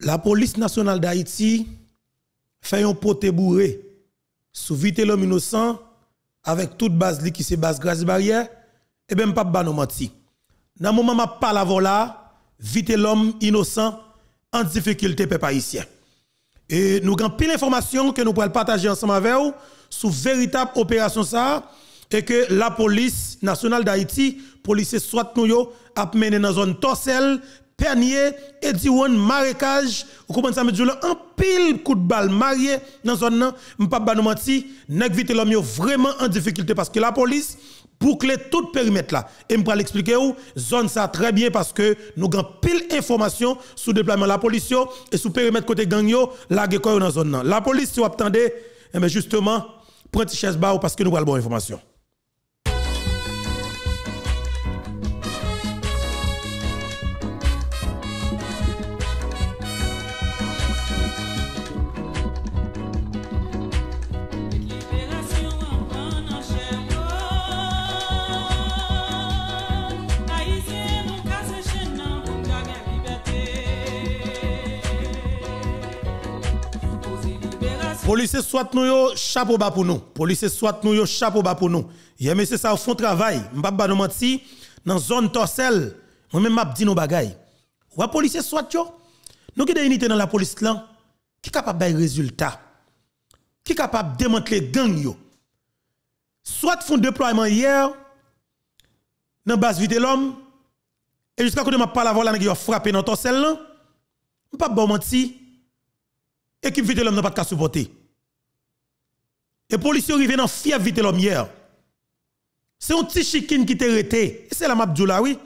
La police nationale d'Haïti fait un poté bourré sous vite l'homme innocent avec toute base qui se base grâce barrière et eh ben pas banomati. menti. Dans moment m'a parle vite l'homme innocent en difficulté peuple haïtien. Et nous avons pile information que nous pouvons partager ensemble avec vous sur véritable opération ça et que la police nationale d'Haïti, police soit nous a mené dans zone torselle Pernier, Ediwan, Marécage, ou comment ça, me un pile coup de balle marié dans zone là, m'pas pas nous mentir, nèg vite l'homme vraiment en difficulté parce que la police boucle tout périmètre là. Et me pas l'expliquer où, zone ça très bien parce que nous avons pile information sur le déploiement de la police et sur le périmètre côté gang yo, la dans zone La police, si vous attendez, mais eh ben, justement, prenez chaise parce que nous avons bonne information. Police soit nous chapeau bas pour nous. Police soit nous chapeau bas pour nous. Hier monsieur ça fond travail, m'pa pas nous menti dans zone torselle. Moi même m'a dit nos bagailles. Ou police soit yo. Nous qui des unités dans la police là qui capable bail résultat. Qui capable démanteler gang yo. Soit font déploiement hier dans base vite l'homme et jusqu'à quand m'a pas l'avoir là qui a frappé dans torselle là. M'pa pas menti. Équipe vite l'homme n'a pas de supporter. Et les policiers arrivent dans fièvre vite l'homme hier. C'est un petit chikin qui t'est arrêté. Et c'est la map là, oui.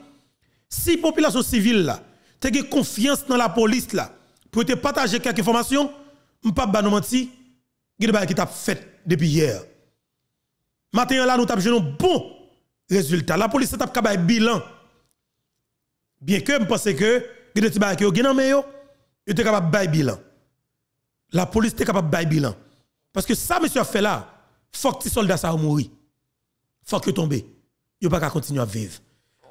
Si la population civile là, confiance dans la police là, pour te partager quelques informations, m'pap pas nous menti, gè de qui t'a fait depuis hier. Maintenant là, nous avons un bon résultat. La police t'a fait bilan. Bien que je pense que, gè de pas ba qui yo gen nan bilan. La police est capable bilan. Parce que ça, monsieur, fait là, faut que tes soldats ça mourir. Faut que tomber. Ils pas qu'à continuer à vivre.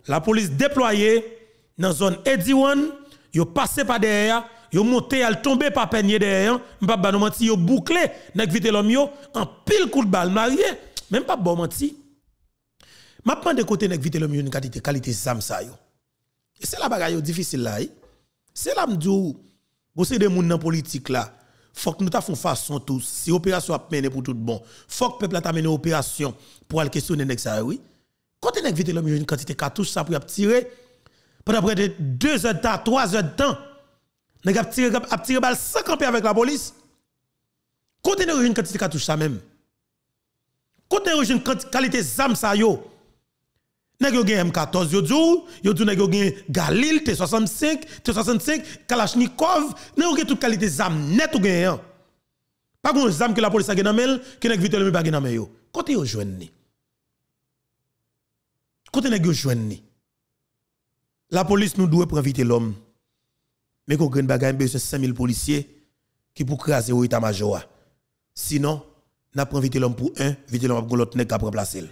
La police déployée dans la zone Ediwan, ils passé par derrière, ils monté, ils tombé par peigné derrière, m'pa pas nous menti, ils bouclé nèg vite en pile coup de balle marié, même pas bon menti. M'a prend de côté nèg vite l'homme une qualité qualité zam yo. Et c'est la bagaille difficile là. Eh. C'est là m'dou, vous c'est des gens dans politique là faut que nous fassions façon tout. Si l'opération a mené pour tout bon, faut que le peuple a mené opération pour aller questionner les oui. Quand on vite l'homme, une quantité de cartouches, ça pour tirer. Pendant près de deux heures de temps, trois heures de temps, on a tiré, tiré balle sans camper avec la police. Quand on une quantité de cartouches, ça même. Quand on une qualité d'âme, ça, yo. Nèg yo gen M14 yo djou, yo djou nèg yo gen Galil T65, T65, Kalachnikov, nèg yo gen toute qualité zam net ou gen yon. Hein. Pas gon zam que la police a gen amel, que nèg le me pa gen amel yo. Kote yo jwenn ni. Kote nèg yo ni. La police nous doit pour inviter l'homme. Mais qu'on gagne bagay c'est 5000 policiers qui pour craser au état major. Sinon, n'a pas vite l'homme pour un, vite l'homme pour l'autre nèg a remplacer.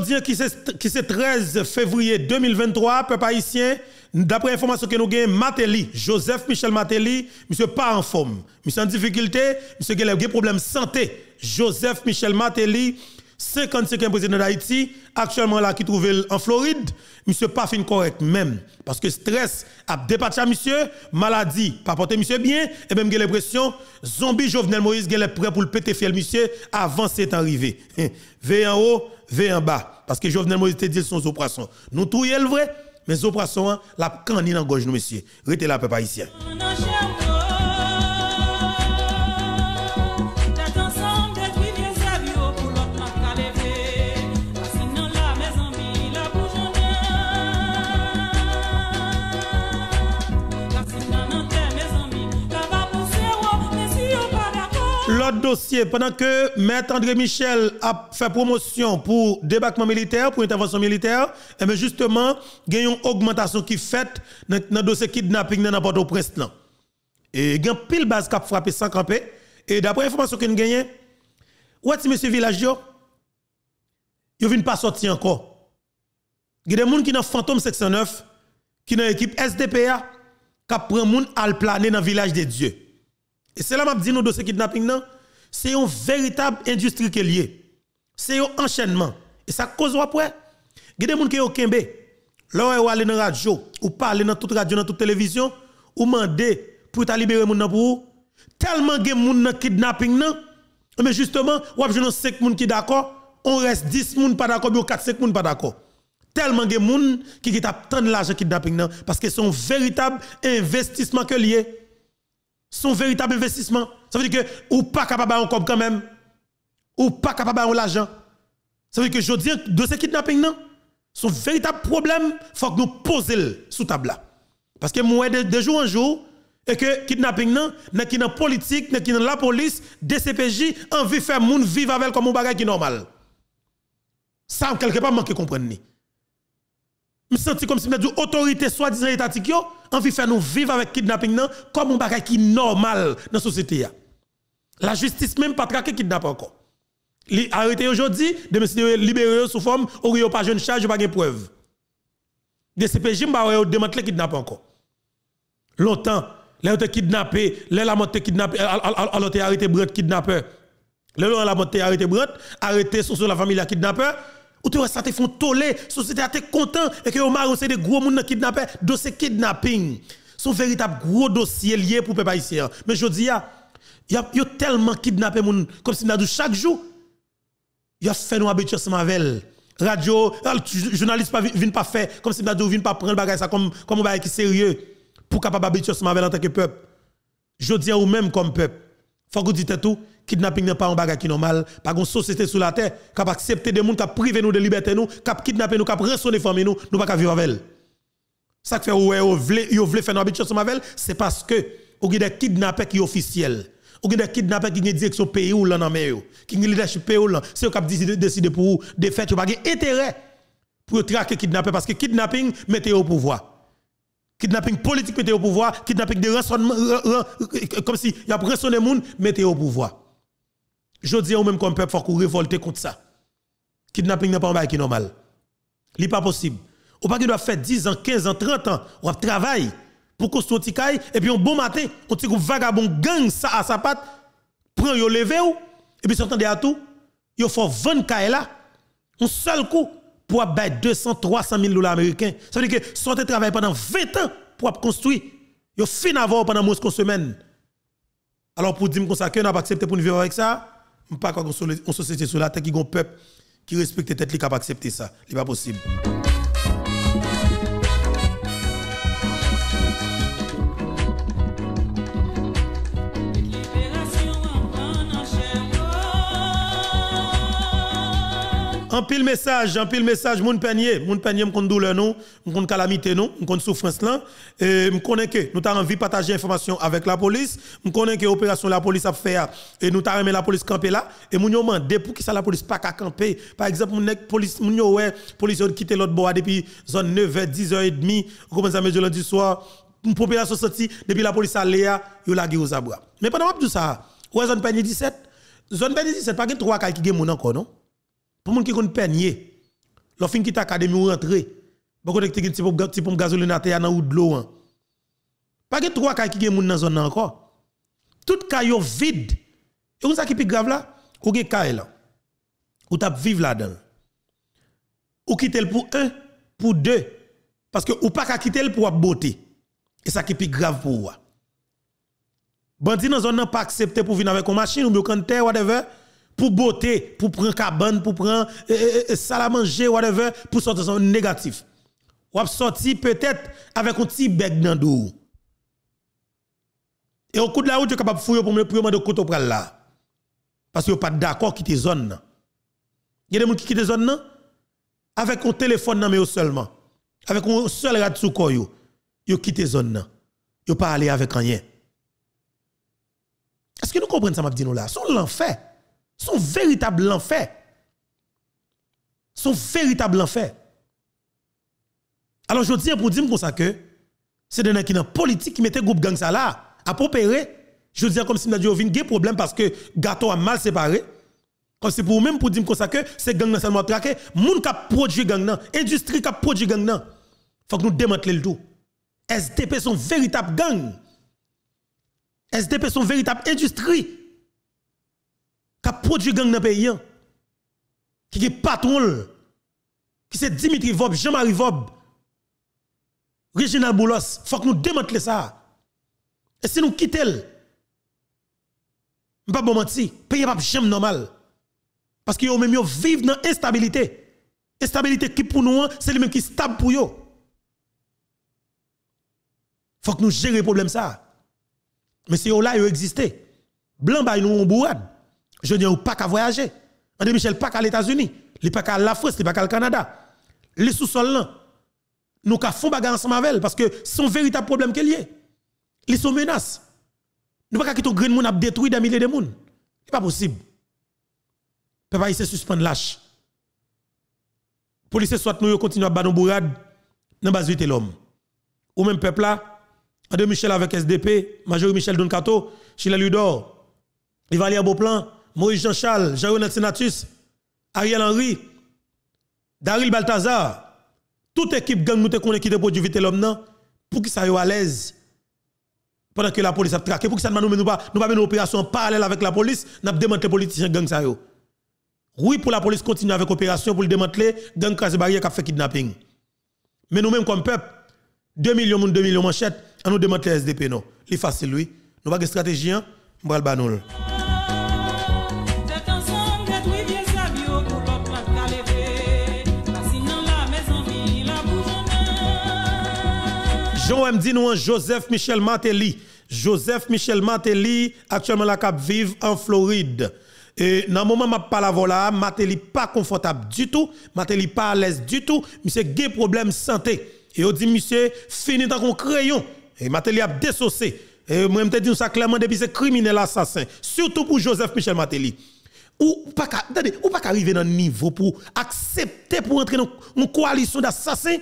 dire qui c'est 13 février 2023, peu haïtien, d'après information que nous avons, Matéli, Joseph Michel Matéli, monsieur pas en forme, monsieur en difficulté, monsieur qui a des problèmes santé. Joseph Michel Matéli, 55e président d'Haïti, actuellement là qui trouve en Floride, monsieur pas fin correct même parce que stress a dépatché monsieur, maladie pas porter monsieur bien et même eu l'impression zombie Jovenel Moïse est prêt pour le péter monsieur avant c'est arrivé. Veillez en haut ve en bas. Parce que Jovenel Moïse te dit son zo Nous tout le vrai, mais zo poisson, hein, la canine en gauche, nous, monsieur. Rete la peuple ici. dossier, pendant que Maître André Michel a fait promotion pour débarquement militaire, pour intervention militaire, et eh bien justement, il y a une augmentation qui fait dans le dossier kidnapping dans n'importe prince là. Et il y a pile base qui a frappé sans camper. Et d'après l'information que nous avons, où est-ce monsieur village yo? Il vient pas sortir encore. Il y a des gens qui dans fantôme 609 qui dans l'équipe SDPA qui prend monde à planer dans le village des dieux. Et c'est là m'a dit le dossier kidnapping non c'est une véritable industrie qui est liée. C'est un enchaînement. Et ça cause après. Il y a des gens qui sont kembe. dans la radio, ou parler dans toute radio, dans toute télévision, ou demander pour ta libérer les gens pour Tellement de gens dans kidnapping, mais justement, ou a 5 personnes qui d'accord, on reste 10 personnes pas d'accord, ou 4-5 personnes pas d'accord tellement de gens qui qui tant de l'argent kidnapping parce que c'est un véritable investissement est. lié. un véritable investissement. Ça veut dire que ou pas capable un quand même. Ou pas capable de l'argent. Ça veut dire que je dis de ce kidnapping non. Son véritable problème, faut que nous posions sous table Parce que moi de, jour en jour et que kidnapping non, n'est a dans politique, n'est la police, DCPJ envie faire monde vivre avec comme un bagage qui normal. Ça quelque part manque comprendre ni me senti comme si me dit autorité soi-disant étatique yo envie faire nous vivre avec kidnapping comme un bagage qui normal dans la société La justice même pas traqué kidnapping encore. Li arrêté aujourd'hui, de monsieur libéré sous forme ou yo pas jeune charge, pas de preuve. CPJ, m'a demandé démantelé kidnapping encore. Longtemps, les ont kidnappé, les la monté kidnappé, alors arrêté brut kidnappeur. Le la monté arrêté brut, arrêté sur la famille la kidnappeur. Ou tu ça te font tolé société a content et que Omar c'est des gros monde kidnappé, dossier kidnapping. Son véritable gros dossier lié pour peuple haïtien. Mais je dis il y a tellement kidnappé moun comme si nous chaque jour. Il a fait nous habituer avec radio, ah, journaliste pas viennent pas faire comme si nous viennent pas prendre le bagage ça comme comme va qui sérieux pour capable habituer avec en tant que peuple. Je dis ou même comme peuple. Faut que vous tout, kidnapping n'est pas un bagage qui normal, pas une société sous la terre qui a accepté des gens qui a privé nous de liberté nous, qui a kidnappé nous, qui a rançonné famille nous, nous pas vivre avec elle. Ça fait ouais, vous voulez faire une habitude sur Mavel, c'est parce que vous avez des kidnappés qui sont officiels. Vous des kidnappés qui ont direction pays ou l'an en qui ont leadership pays ou l'an. C'est eux qui décidé pour vous de faire, vous intérêt pour traquer kidnappés parce que kidnapping mettez au pouvoir. Kidnapping politique mettez au pouvoir, kidnapping de ressortement, comme si y a les monde mettez au pouvoir. Je dis ou même comme peuple, faut qu'on révolte contre ça. Kidnapping n'est pas un bail qui est normal. Ce n'est pas possible. Ou pas qu'il doit faire 10 ans, 15 ans, 30 ans, ou travailler pour construire un petit caille, et puis un bon matin, un petit groupe vagabond gang ça à sa patte, prend un levé ou, et puis s'entendez à tout, yon faut 20 caille là, un seul coup, pour avoir 200, 300 000 dollars américains. Ça veut dire que sortez travail pendant 20 ans pour construire, yon fin avant pendant moins de semaine. Alors pour dire que ça, on n'a pas accepté pour vivre avec ça, pas qu'on société sur la tête qui un peuple qui respecte tête, qui capable accepter ça. Ce n'est pas possible. En pile message, en pile message, mon penye, mon panier, mon douleur nous, mon calamité nous, mon souffrance là. Et je connais que nous avons envie de partager information avec la police. Je connais que l'opération la police a fait ah, et nous remis la police camper là. Et moun avons depuis pour ça la police pas qu'à camper. Par exemple, nek police, moun avons ouais, police quitté l'autre bois ah, depuis zone 9h, 10h30, commence à mesure lundi soir. Une population sortie depuis la police à Léa, ah, yo la aux Mais pendant tout ça, où est zone penye 17, zone panier 17, pas que trois cas qui gè mon encore, non? Pour moun ki kon peigné, l'offin qui t'académie ou rentré, beaucoup de petit pompe petit pompe gasoline à terre dans ou de l'eau. Pas que trois cas qui gen dans dans zone encore. Tout cas vide. Et on ce qui plus grave là, ou gen cas e là. Ou tap vivre là-dedans. Ou quitter pour un, pour deux parce que ou pas qu'à quitter pour beauté. Et ça qui plus grave pour vous. Bandi dans zone n'a pas accepté pour venir avec une machine ou bien ou whatever pour beauté, pour prendre cabane, pour prendre euh, euh, euh, salle à manger, whatever, pour sortir son négatif. Ou sortir peut-être avec un petit bec dans dos. Et au coup de la route, tu es capable de fouiller pour me pour de côté Parce là. Parce que pas d'accord qui te zone. Il y a des gens qui quittent zone Avec un téléphone dans seulement. Avec un seul rat sous quittez la zone Vous ne pas aller avec rien. Est-ce que nous comprenons ça m'a dit nous là? Son l'enfer. Son véritable enfer. Son véritable enfer. Alors je dis pour dire que c'est des gens qui dans politique qui mettait groupe gang ça là à opérer. Je dis comme si nous avions un problème parce que gâteau a mal séparé. Comme si pour même pour dire comme ça que c'est gang nan seulement traqué, moun qui produit gang l'industrie industrie qui produit gang il Faut que nous démantelions le tout. SDP sont véritable gang. SDP sont véritable industrie qui produit gang dans le pays, hein. qui est patron, qui c'est Dimitri Vob, Jean-Marie Vob, Reginald Boulos, faut que nous démantelions ça. Et si nous quittons, je ne pas bon mentir, le pays n'est pas jamais normal. Parce qu'ils même vivre dans l'instabilité. Instabilité qui pour nous, hein, c'est le même qui stable pour eux. Faut que nous gérions le problème ça. Mais c'est là, ils existé Blanc, bah, nous, ont bourrade. Je dis, pas qu'à voyager. André Michel, pas qu'à l'États-Unis, il pas qu'à la France, il pas qu'à le Canada. Les sous sol là, nous qu'à fond bagarre ensemble avec parce que c'est un véritable problème qu'il y a. Ils sont menaces. Nous pas qu'à quitter green monde a détruit des milliers de monde. C'est pas possible. Peuple, y se suspend lâche. Police soit nous continuons à battre nous dans base vite l'homme. Ou même peuple là, André Michel avec SDP, Major Michel Doncato, Chile Ludor, il va aller à plan. Moïse Jean-Charles, Jean-René Senatus, Ariel Henry, Daryl Balthazar, toute équipe gang nous te connaît qui te produit vite l'homme pour qu'ils soient à l'aise pendant que la police a traqué pour que ça nous nous pas nous pas une opération parallèle avec la police n'a démantelé politicien gang ça oui pour la police continue avec opération pour le démanteler gang casse barrière qui a fait kidnapping mais nous mêmes comme peuple 2 millions de 2 millions manchettes nous nous démanteler SDP non c'est facile lui nous pas de stratégie nous va le Jean dit nous Joseph Michel Matéli. Joseph Michel Matéli, actuellement la cap vive en Floride. Et dans le moment où je parle là, n'est pas confortable du tout, n'est pas à l'aise du tout, monsieur des problèmes santé. Et on dit monsieur fini dans un crayon. Et Matéli a désaussé. Et moi je dis ça clairement depuis c'est criminel assassin, surtout pour Joseph Michel Matéli. Ou pas, attendez, dans le niveau pour accepter pour entrer dans une coalition d'assassins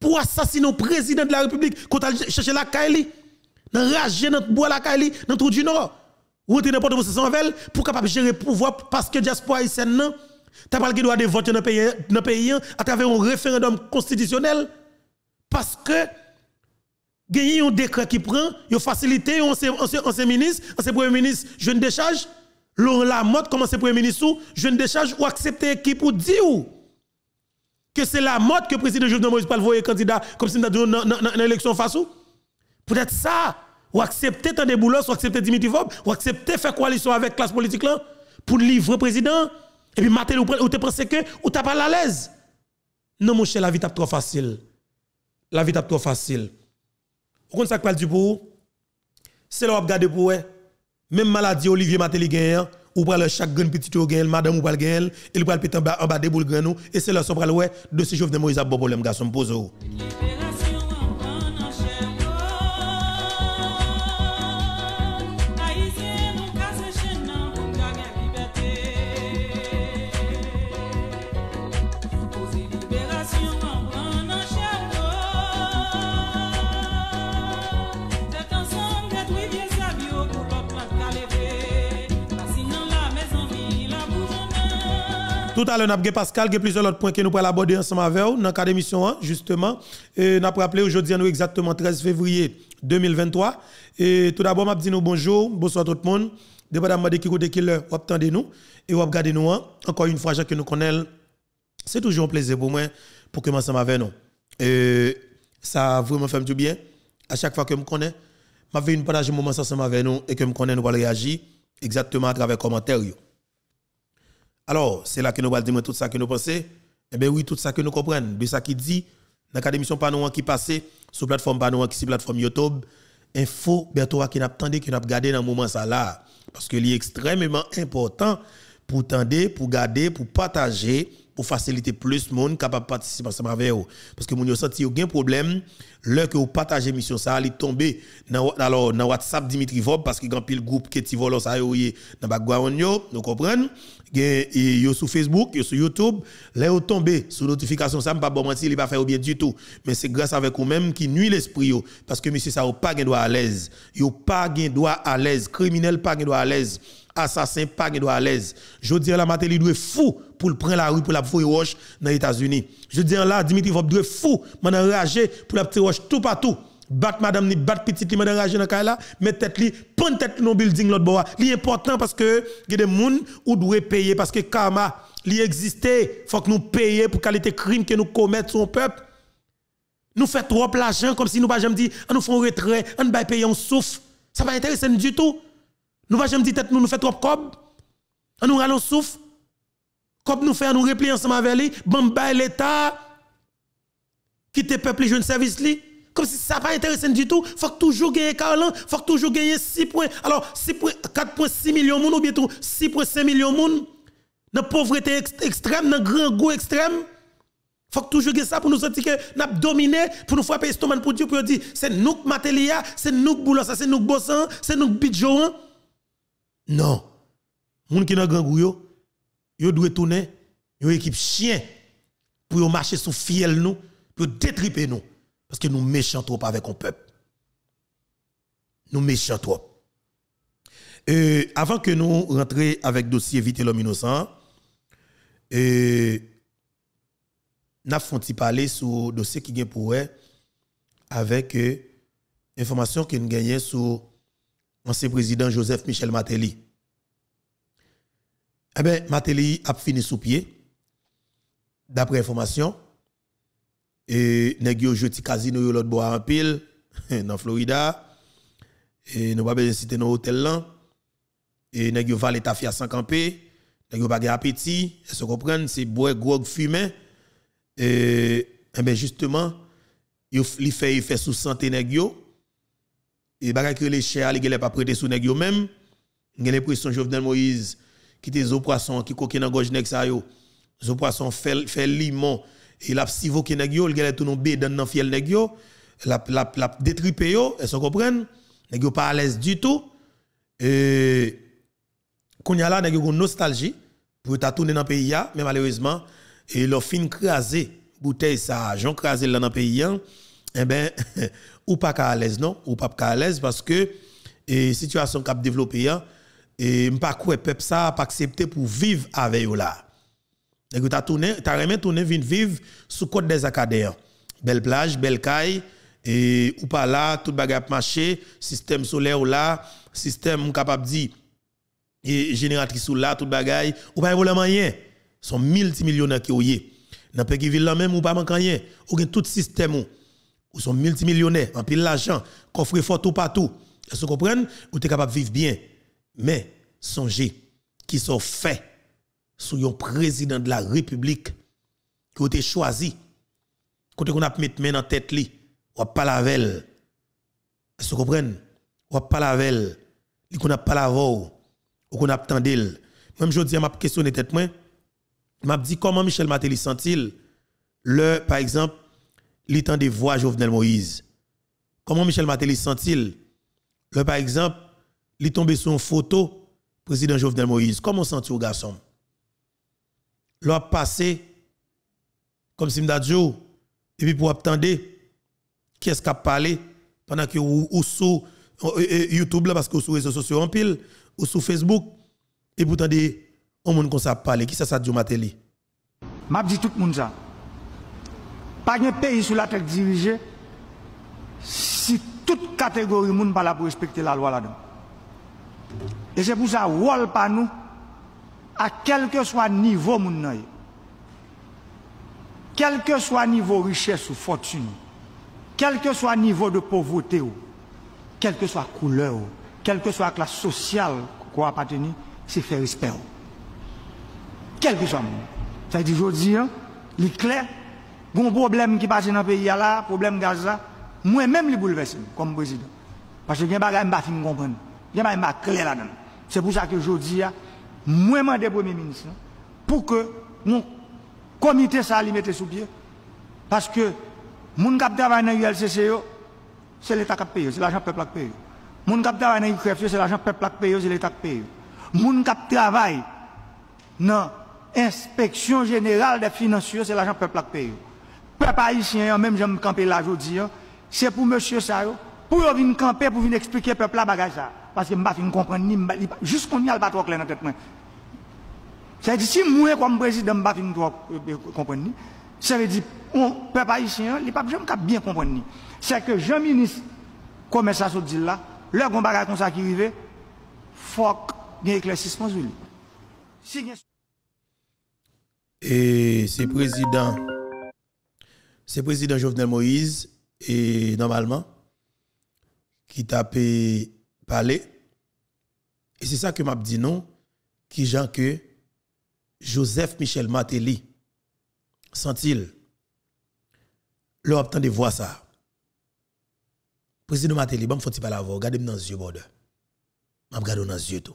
pour assassiner le président de la République, quand il cherche la Kaili, dans rager notre bois la Kaili, dans tout du Nord, ou dans n'importe où c'est sans vel, pour capable gérer le pouvoir, parce que diaspora haïtienne, non, t'as pas le droit de voter dans le pays, hein, à travers un référendum constitutionnel, parce que, gagner un décret qui prend, il facilite, ancien ministre, ancien premier ministre, jeune décharge, Laurent Lamotte, comment c'est premier ministre, jeune décharge, ou accepter qui pour dire que c'est la mode que le président Jovenel Moïse pas le voyer candidat comme si nous avons une élection face ou Peut-être ça, ou accepter tant de boulots, ou accepter Dimitri Vob, ou accepter faire coalition avec la classe politique là, pour livrer président, et puis mater ou, te penser que, ou t'as pas à l'aise. Non, mon cher, la vie t'a trop facile. La vie t'a trop facile. Vous comprenez ça que parle du pour C'est là où vous pour pour Même maladie, Olivier Matéli hein ou pral chaque petit ou gagne madame ou pral gagne il pral pétan en bas en bas grenou, et c'est là son pral ouais de ce Jovenel Moïse a bon problème garçon pose Tout à l'heure, nous avons Pascal, qui a plusieurs autres points que nous pourrions aborder ensemble avec vous dans le cadre hein, justement. Et nous avons rappelé aujourd'hui, nous exactement 13 février 2023. Et tout d'abord, je dit nous bonjour, bonsoir tout le monde. Dépendamment de qui côté qui l'heure, vous attendez nous et vous regardez nous. Hein. Encore une fois, chaque que nous connaissons, c'est toujours un plaisir pour moi pour que ensemble avec nous. Et ça a vraiment fait du bien. À chaque fois que je me connais, je vais partager un moment ensemble avec nous et que je me connais, nous allons réagir exactement à travers les commentaires. Alors, c'est là que nous allons dire tout ça que nous pensons. Eh bien oui, tout ça que nous comprenons. De ça qui dit, dans la émission Panouan qui passait, sur plateforme Panouan qui est plateforme YouTube, info, bientôt qui n'a pas qui n'a pas gardé dans le moment ça là. Parce que est extrêmement important pour tendre, pour garder, pour partager, pour faciliter plus de monde capable de participer ensemble avec vous. Parce que vous avez senti aucun problème, lorsque que vous partagez mission ça, il tomber dans, WhatsApp Dimitri Vob, parce qu'il y a un pile groupe qui est en ça, dans le background, nous comprenons. E, yo sur Facebook, yo sur YouTube, là est tombé sur notification ça pas bon mentir, il pas faire bien du tout. Mais c'est grâce avec vous même qui nuit l'esprit parce que monsieur ça pas gain droit à l'aise. Yo pas gain droit à l'aise, criminel pas gain droit à l'aise, assassin pas gain droit à l'aise. Je dis la matin il doit fou pour le prendre la rue pour la fouiller roche dans les États-Unis. Je dis là Dimitri va doit fou, m'en enragé pour la petite roche tout partout bat madame ni bat petit qui madame rage dans là mais tête li prendre tête non building l'autre bois li important parce que il y a des gens ou doit payer parce que karma li existait faut que nous payions pour qualité crime que nous commettons son peuple nous fait trop l'argent comme si nous pas jamais dit ah, nous font retrait on bail payer on souffle ça va intéresser du tout nous pas jamais dit tête nous nous fait trop cob on nous allons souffle comme nous fait nous replier ensemble avec lui bon l'état quitter peuple jeune service li comme si ça pas intéressant du tout. Faut toujours gagner Il faut toujours gagner 6 points. Alors 6 4.6 millions de monde ou bien 6.5 millions de monde dans pauvreté extrême, dans grand goût extrême. Faut toujours gagner ça pour nous sentir que nous dominé, pour nous frapper estomac pour Dieu pour dire c'est nous qui Matelia, c'est nous qui ça c'est nous qui c'est nous qui Bidjoan. Non. Moun qui dans grand goût yo, yo doit tourner, yo équipe chien pour marcher sous fiel nous, pour détriper nous. Parce que nous méchants trop avec un peuple. Nous méchants trop. avant que nous rentrions avec le dossier Vite l'homme innocent, nous avons parler sur le dossier qui est pour avec l'information euh, que nous gagnait sur l'ancien président Joseph Michel Matéli. Eh ben, Matéli a fini sous pied, d'après information et nèg yo joti casino yo l'autre e, e, e bois en pile dans Floride et nous pas besoin citer nos hôtels là et nèg yo valet ta sans camper nèg yo pas appétit est-ce comprenez c'est bois grog fumé et eh ben justement il fait il fait sous santé nèg yo et bagay que les chers les pas prêter sous nèg yo même j'ai l'impression Jovenel Moïse qui était au poisson qui coquin dans gorge nèg ça yo zo poisson fait fait limon il a sivoqué nèg yo, il gèle tout non bé dans fiel nèg yo, la la la détripé yo, est-ce qu'on comprend pas à l'aise du tout. Et qu'on y a là nèg yo nostalgie pour ta tourner dans pays là, mais malheureusement, et leur fin craser bouteille ça, j'en craser dans dans pays hein. eh ben ou pas à l'aise non, ou pas à l'aise parce que et situation cap développé, hein. et pas quoi peuple ça pas accepté pour vivre avec eux là que tu as tourné, tu as remis tourné, vivre sous côte des Acadéens. Belle plage, belle caille, et ou pas là, tout bagage marché, système solaire ou là, système capable de dire, et génératrice ou là, tout bagage, ou pas voler rien. Sont multimillionnaires qui yé. Dans vit là même, ou pas manquer rien. Ou gen tout système ou. Ou sont multimillionnaires, en pile l'argent, coffre fort tout partout. Est-ce que vous comprenez? Ou capable de vivre bien. Mais, songez, qui sont faits sur un président de la République qui a été choisi. Quand qu'on a mis main en tête, li, on pas la Est-ce que vous comprenez? On pas la qu'on On n'a pas la voix. Même je dis, je question tête moi. M'a dit comment Michel Matéli sent-il le, par exemple, il temps des voix Jovenel Moïse. Comment Michel Matéli sent-il le, par exemple, il tombé sur une photo président Jovenel Moïse. Comment sent-il au garçon? l'a passé, comme si m'dadjo, oh, et puis pour attendre, qui est-ce qui a parlé pendant que vous ou sous euh, euh, euh, YouTube, là, parce que vous sur les réseaux sociaux en pile, ou sur Facebook, et vous attendre on monde comme parler, qui ça, ça, Dieu je M'a dit tout le monde ça. Pas un pays sur la tête dirigée, si toute catégorie de monde pas là pour respecter la loi là-dedans. Et c'est pour ça, wall pas nous à quel que soit niveau mon nan Quel que soit niveau richesse ou fortune, quel que soit niveau de pauvreté ou, quelle que soit couleur ou, quelle que soit classe sociale qu'on appartient, c'est faire respect Quel que soit moun. cest à dire, je dis, clés, problème qui passe dans le pays là, problème gaz moi-même les bouleverse comme président. Parce que je ne comprends pas, je ne comprends pas clair là-dedans. C'est pour ça que je dis, hein, moi demandé Premier ministre hein, pour que mon comité ça lui sous pied. Parce que mon cap travail dans l'ULCC, c'est l'État qui paye, c'est l'argent peuple qui paye. Mon cap travail dans l'UQF, c'est l'argent peuple qui paye, c'est l'État qui paye. Mon cap travail dans l'inspection générale des financiers, c'est l'argent peuple qui paye. Peuple haïtien, même j'aime camper là aujourd'hui, c'est pour monsieur ça, pour venir camper, pour venir expliquer peuple la bagage Parce que je ne comprends pas, jusqu'on y a le bateau clair dans la tête. Ça veut dire, si moi, comme président, je ne pas comprendre, ça veut dire, on, peuple haïtien, les papes, bien comprendre. C'est que, jean ministre, comme ça se dit là, le combat bagarre comme ça qui arrive, faut qu'il y éclaircissement sur lui. Si, et c'est président, c'est président Jovenel Moïse, et normalement, qui tapait parler. Et c'est ça que m'a dit non, qui genre que Joseph Michel Matéli, sent-il, le temps de voir ça. Président Matéli, bon, faut-il pas la parler. regardez-moi dans les yeux, bordeur. Je regarde dans les yeux tout.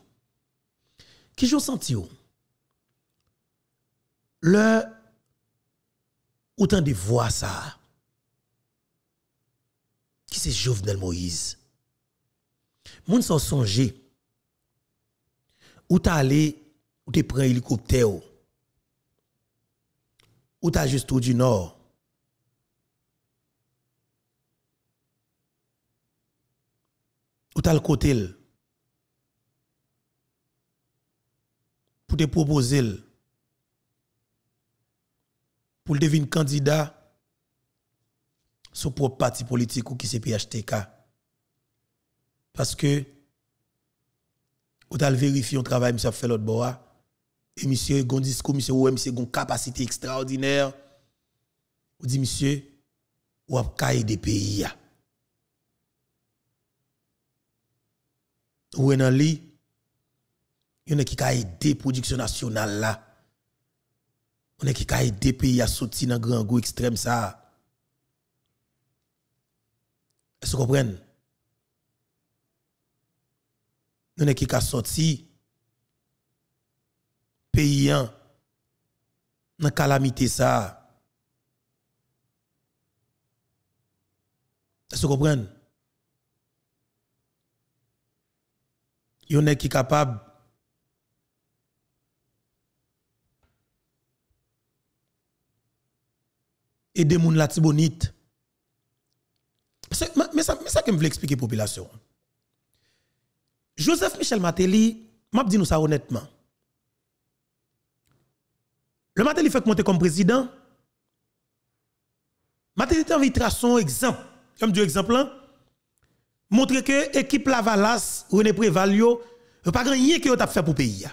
Qui j'ai senti Le, autant de voir ça. Qui c'est Jovenel Moïse? Moun sont songe. Ou allé ou te prend hélicoptère ou t'as juste au du nord ou t'as le côté pour te proposer pour devenir candidat sur propre parti politique ou qui c'est PHTK parce que ou t'as vérifié on travail ça fait l'autre bois et monsieur, gon discours, monsieur, ouais, monsieur, gon capacité extraordinaire. On dit, monsieur, ou a caille des pays. Ou en li, yon qui a des production nationale là. On est qui a aidé pays à sortir dans grand goût extrême ça. Est-ce que vous comprenez? On est qui a sorti pays dans la calamité ça. Est-ce que vous comprenez? Il y en a qui sont capables des gens la tibonite. Mais ça, mais ça que je veux expliquer population. Joseph Michel Matéli, m'a dit nous ça honnêtement. Le matin, il fait monter comme président. Matin, il envie de son exemple. Comme du exemple, là, montrer que l'équipe Lavalas, René Prévalio, pas grand rien que a fait pour le pays.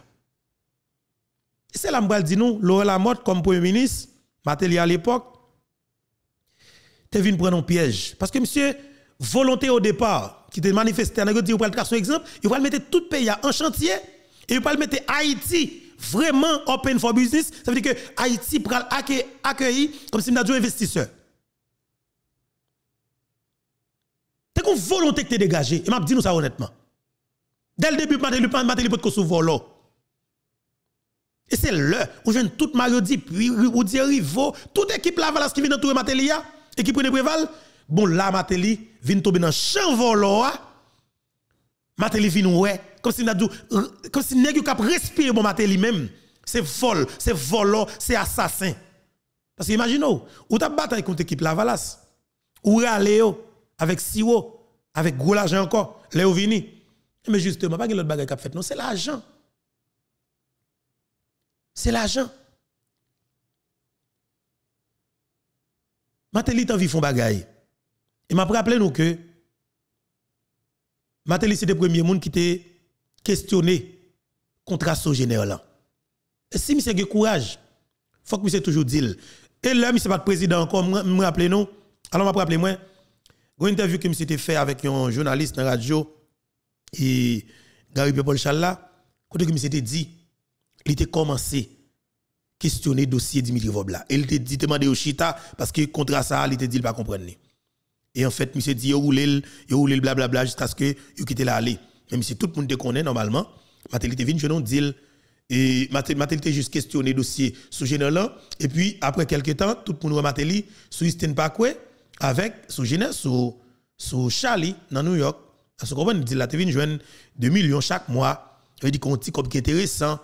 C'est là que je dis nous, Laurent Lamotte, comme Premier ministre, Matéli à l'époque, tu venu prendre un piège. Parce que monsieur, volonté au départ, qui te manifesté, il va le tracer un exemple, il va mettre tout le pays en chantier, et il va mettre Haïti vraiment open for business, ça veut dire que Haïti pral accueilli comme si nous investisseur. T'es qu'on volonté que t'es dégagé. Et m'a dit nous ça honnêtement. Dès le début, peut qu'on volo. Et c'est là où j'ai tout puis ou dit toute équipe qui vient entourer qui équipe de Préval. Bon là Mateli vient tomber dans champ volo. Ah. Mateli vient ouais comme si n'a comme si nèg cap respire bon matin même c'est vol c'est volant c'est assassin parce que imagine ou t'as bataille contre équipe Lavalas ou Léo avec Siwo avec gros encore Léo vini mais justement pas l'autre bagaille cap fait non c'est l'argent c'est l'argent Matéli t'en vie font bagaille et m'a rappelé nous que Matéli c'est le premier monde qui était questionner contre ce général Et si monsieur a courage, il faut que monsieur toujours dit et là suis pas président encore me rappelle, nous. Alors m'a rappeler moi une interview que monsieur fait avec un journaliste dans la radio et Gary Paul Challa quand M. dit il était commencé questionner dossier Dimitri Vobla. Et il te dit demander au chita parce que contre ça il te dit il pas comprendre. Et en fait monsieur dit il roule yo roule blablabla jusqu'à ce que quitte là aller même si tout le monde connaît normalement, Matéli vient je nous dit et Matelite était juste questionné dossier sous là et puis après quelques temps tout le monde Matelite sous Eastern Parkway avec sous Genève sous sous Charlie dans New York parce qu'on dit la TV joindre 2 millions chaque mois Elle dit qu'on comme qui intéressant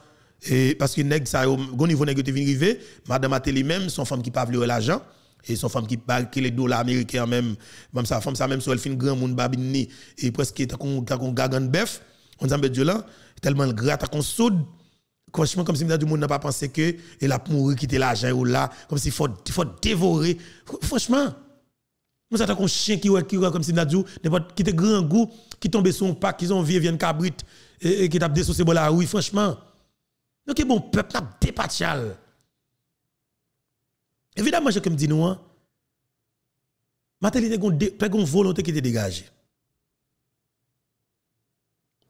et parce que nèg ça au niveau nèg te vient madame Matéli même son femme qui pas l'argent et son femme qui parle les dollars américains même même sa femme ça même sur elle fin grand monde babini et presque tant qu'on tant qu'on gagne bœuf on dit ah, ben, Dieu là tellement le gras tant qu'on soude franchement comme si du monde n'a pas pensé que elle a quitter l'argent ou là comme si faut faut dévorer franchement nous ça un chien qui qui comme si Nadjou n'importe qui te grand goût qui tombait sur un pack qui ont vieux viennent cabrite et, qui tape des sauces la oui franchement donc bon peuple n'a dépatchal Évidemment, je me dis nous, il y a une volonté qui était dégagée.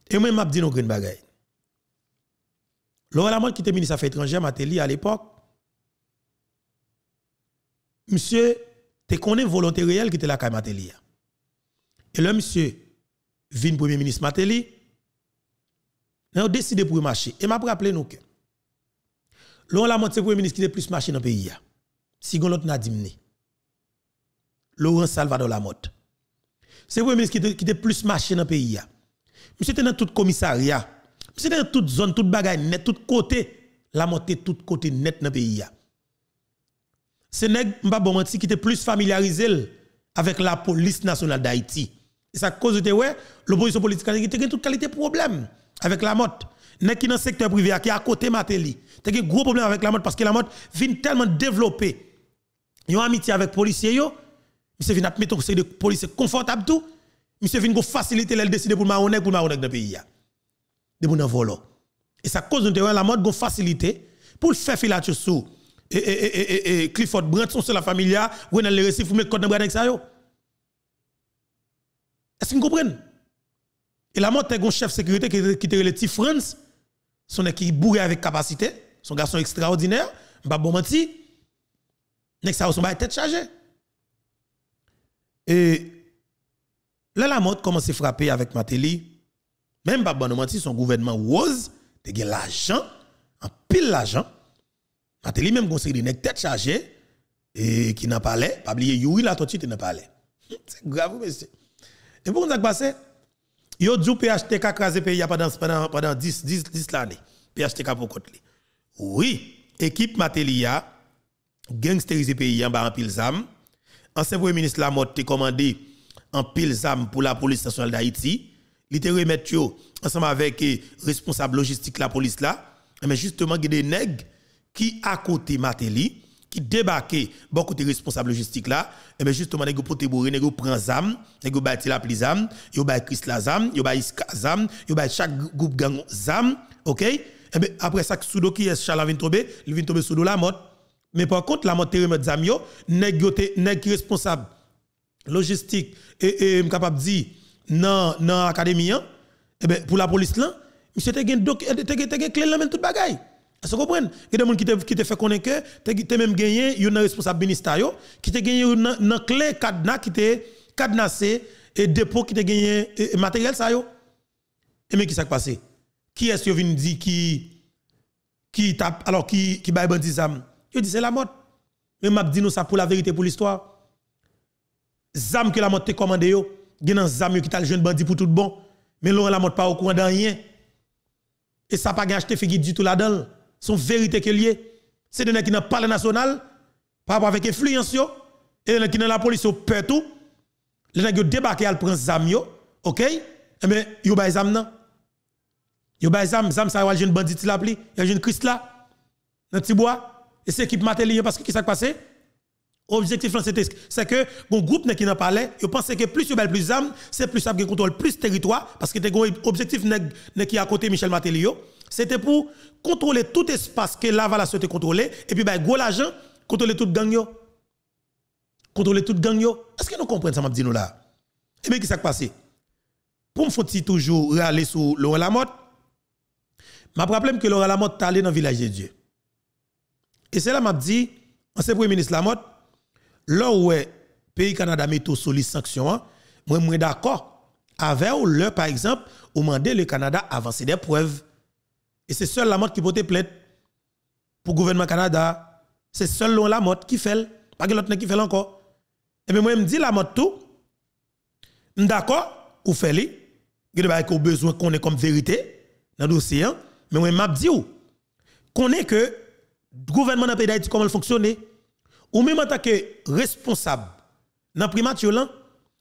Et moi, je dis nous, green bagay. Laurent Lamotte, qui était ministre des Affaires étrangères, Matéli, à l'époque, monsieur, tu connais volonté réelle qui était là quand Matéli. Hein. Et le monsieur, vin premier ministre Matéli, a décidé pour marcher. Et m'a rappelé nous que Laurent Lamotte, c'est le premier ministre qui a plus marché dans le pays. Hein si vous n'a dit Laurent Salvador Lamotte. C'est le premier qui était plus marché dans le pays. Monsieur était dans tout commissariat. Monsieur était dans toute zone, toute bagaille net, tout côté. Lamotte était tout côté net dans le pays. C'est nèg qui était plus familiarisé avec la police nationale d'Haïti. Et ça cause de ouais, l'opposition politique qui était toute qualité problème avec la motte. Net qui dans le secteur privé qui est à côté Matéli. Tu un gros problème avec la motte parce que la motte vient tellement développer Yon amitié avec policier yo. Monsieur vient mettre un de policier confortable tout. Monsieur vient go faciliter les décider pour marronner pour marronner dans pays ya. De bon volo. Et ça cause de la mode go facilité pour faire filature sous et et et et Clifford Brent, son la famille là, ou dans les récifs pour mettre code dans bras ça Est-ce que vous comprenez Et la mort, un chef sécurité qui était le petit France, son équipe bourré avec capacité, son garçon extraordinaire, pas bah, bon menti, sa ça son tête chargée. Et là la mode commence à frapper avec Matéli. Même pas bon son gouvernement rose, te gen l'argent, en pile l'argent. Matéli même conseil nèg tête chargée et qui n'a pas l'air, pas oublier Yuri la toti n'a pas C'est grave monsieur. Et pour nous passé, yo PHT PHTK krasé pays pendant pendant pendant 10 10 10 l'année. PHTK pour côté. Oui, équipe a gangsterisé pays en bas en pile zam. Ancien premier ministre la mort te commandé en pile zam pour la police nationale d'Haïti. Il te remet ensemble avec eh, responsable logistique la police là. Eh, mais justement, il y a des nègres qui à côté Mateli qui débarquent beaucoup de responsables logistiques là et eh, bien justement nèg pote bourré nèg prennent zam nèg bâti la pli zam yo bay Chris la zam yo bay Iska zam yo bay chaque groupe gang zam OK et bien après ça Soudo qui est Charles il vient tomber Soudo la mort mais par contre, la montée remettre Zamio, nèg responsable logistique et et capable dire dans l'académie, académie hein, eh ben pour la police là, monsieur te gen doc eh, te te clé là même tout bagaille. Vous comprenez Il y a des gens qui te, fait connaître que tu as même gagné un responsable ministère qui te gagné une clé cadenas qui te cadenassé et dépôt qui te gagné matériel ça yo. Et eh mais qui s'est passé Qui est-ce qui vient dire qui qui tape alors qui qui bail bandit je dis c'est la mode. Mais je dit nous ça pour la vérité pour l'histoire. Zam que la mode te commandé yo, gen zam qui jeune bandit pour tout bon, mais Laurent la mode pas au courant de rien. Et ça pas acheté du tout là-dedans. Son vérité que lié. C'est des gens qui n'ont pas le national par rapport avec influence yo et les qui dans la police au peur tout. Les gens qui ont débarqué à prendre zam yo, OK Eh bien, yo ba zam nan. Yo Les zam, zam ça va jeune bandit la y a jeune Christ là. Dans petit bois et c'est équipe matérielle parce que qu'est-ce qui s'est passé Objectif c'est que mon groupe qui n'a pas parlé, je pensais que plus belle plus d'âme, c'est plus ça qui contrôle plus territoire, parce que l'objectif qui à côté Michel Matelio c'était pour contrôler tout espace que Laval a souhaité contrôler, et puis, ben, gros l'argent, contrôler tout gang yo. Contrôler tout gang Est-ce que nous comprenons ça, m'a dit nous là? Et eh ce qui s'est passé? Pour me faut toujours aller sur Laurent Lamotte, m'a problème que Laurent Lamotte est allé dans le village de Dieu. Et c'est là m'a dit, le premier ministre Lamotte, là où pays Canada met tout sanctions sanctions, hein, moi suis d'accord avec le par exemple, ou mandé le Canada avancer des preuves. Et c'est seul Lamotte qui peut plainte pour le gouvernement Canada. C'est seul Lamotte qui fait, pas que l'autre qui fait encore. Et bien moi me dis Lamotte tout, d'accord, ou fait li, bah, il y a besoin qu'on ait comme vérité dans le dossier, hein. mais moi m'a dit qu'on est que gouvernement dans le pays comment il fonctionne, ou même en tant que responsable dans le primature,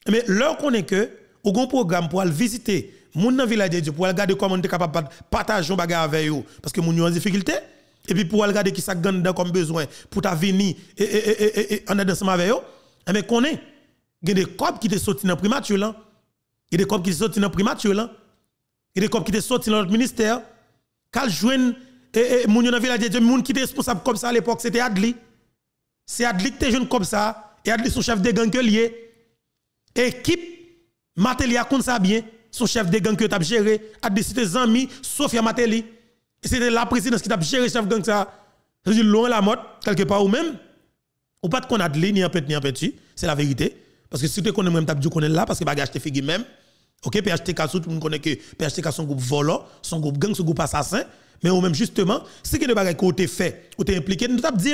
mais leur qu'on est que, ou un programme pour aller visiter moun dans village de Dieu pour aller regarder comment on est capable de partager choses avec eux parce que moun yo des difficultés et puis pour aller regarder qui ça gagne comme besoin pour ta venir et et et en ensemble avec eux mais eh qu'on est il y a des copes qui te sorti dans primature là il y a des copes qui sont sorti dans primature là il y a des copes qui te sorti dans notre ministère qu'elles jouent et, et moun a village moun qui était responsable comme ça à l'époque c'était Adli c'est Adli qui était jeune comme ça et Adli son chef de gang que lié équipe Mateli a connu ça bien son chef de gang que t'a géré Adli c'était amis Sofia Mateli c'était la présidence qui t'a géré chef de gang ça c'est dire loin la mode quelque part ou même ou pas de qu'on Adli ni en petit ni en petit c'est la vérité parce que si tu connais même t'a dit qu'on là parce que bagage te figure même OK PHTK tout le monde connaît que PHTK son groupe volant son groupe gang son groupe assassin mais ou même justement, si que de bagay côté fait, ou t'es impliqué, nous t'as dit,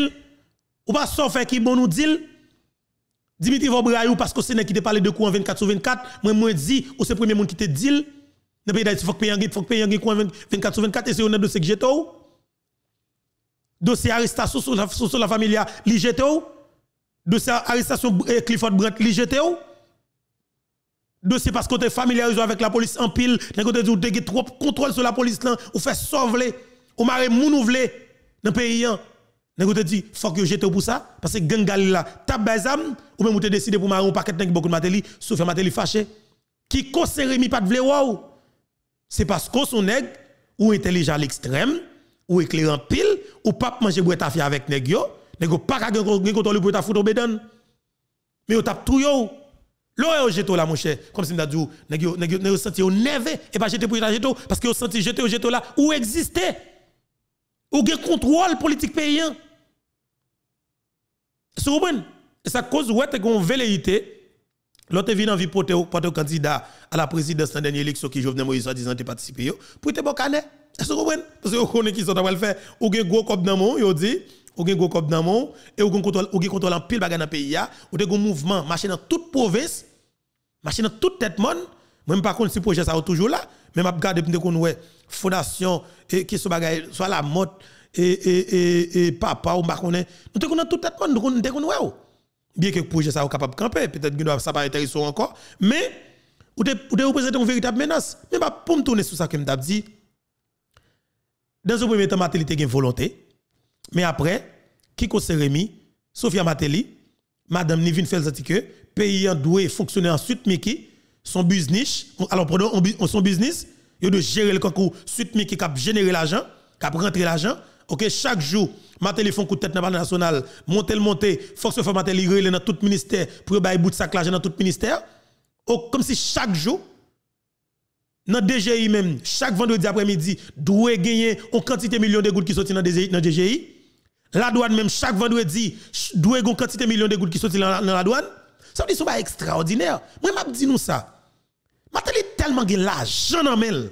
ou pas sauf faire qui bon nous dit, Dimitri Vobrayou, parce que c'est qui te parlé de coup en 24 sur 24, moi moi dit, ou c'est premier monde qui te dit, il pays il faut que payer faut payer en 24 sur 24, et c'est un dossier que j'ai Dossier arrestation sur la, sur la famille, li Dossier arrestation euh, Clifford Brandt, li dossier parce que tu es familiarisé avec la police en pile, tu as trop contrôle sur la police là, ou fait sauver, ou marre dans le pays. Vous hein. te dit faut que j'étais pour ça parce que gang là ou même tu décidé pour un paquet beaucoup de mateli sauf mateli fâché qui cause pas de vle c'est parce que son nèg ou intelligent à l'extrême ou éclairant en pile ou pas manger avec nèg yo nèg pas ka contrôle pou ta bedan mais ou tap tout yo au jeto là, mon cher. Comme si m'a dit, pas senti au neve, et pas jeté pour la tout, parce que vous senti jeter au jeton là, où existait. Ou avez contrôle politique paysan. C'est vous Et ça cause ou est une velléité. L'autre vie en vie pour être candidat à la présidence dans dernière élection qui Jovenel Moïse a disant participé pour te ce C'est vous Parce que vous connaissez qui sont en le faire. Vous avez gros cop dans mon, vous dit ou gen gros dans mon et ou gen contrôle contrôle en pile bagage dans le pays vous ou un mouvement marché dans toute province machine tout toute tête monde. Même par contre, si projet ça est toujours là, même m'a garder pour qu'on ouais fondation et qui ce bagaille soit la motte et et et, papa ou m'a connait Nous te tout toute tête monde, nous te connaissons ouais. Bien que projet ça est capable de camper, peut-être que ça pas intéressant encore, mais ou te ou te représenter une véritable menace. Mais pas pour me tourner sur ça que m'a dit. Dans un premier temps, Matéli a une volonté, mais après, Kiko Rémi Sofia Matéli, madame Nivine que pays en doué fonctionner suite Miki son business alors pardon son business il doit gérer le concours suite Miki qui a généré l'argent qui a rentré l'argent OK chaque jour ma téléphone coup de tête dans la nationale monter le monter force faire ma télé dans tout ministère pour bailler bout de sac l'argent dans tout ministère oh, comme si chaque jour dans DGI même chaque vendredi après-midi doit gagner une quantité millions de gouttes qui sortent dans DGI la douane, même chaque vendredi, doué une quantité de millions de gouttes qui sortent dans la douane. Ça veut dire que ce pas extraordinaire. Moi, je dis nous ça. Je tellement de l'argent dans mel.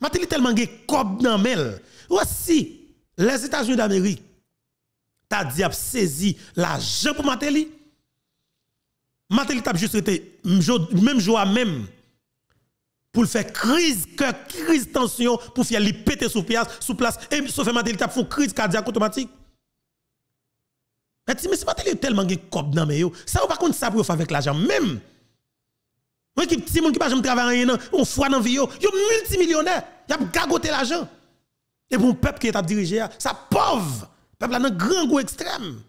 Je tellement de cob dans mel. Voici, les États-Unis d'Amérique, t'as dit a saisi l'argent pour Matéli. Matéli t'a juste été, même jour même, pour faire crise cœur, crise tension, pour faire lui péter sous place, sous place, et sauf faire matin, il faut crise cardiaque automatique. Mais c'est pas tellement de cob dans mes Ça, pas contre, ça pour faire avec l'argent même. Moi, qui petit monde qui pas jamais travailler rien, on froid dans vie, yo, multimillionnaire, y a gagoté l'argent. Et pour un peuple qui est à diriger, ça pauvre. Peuple a un grand goût extrême.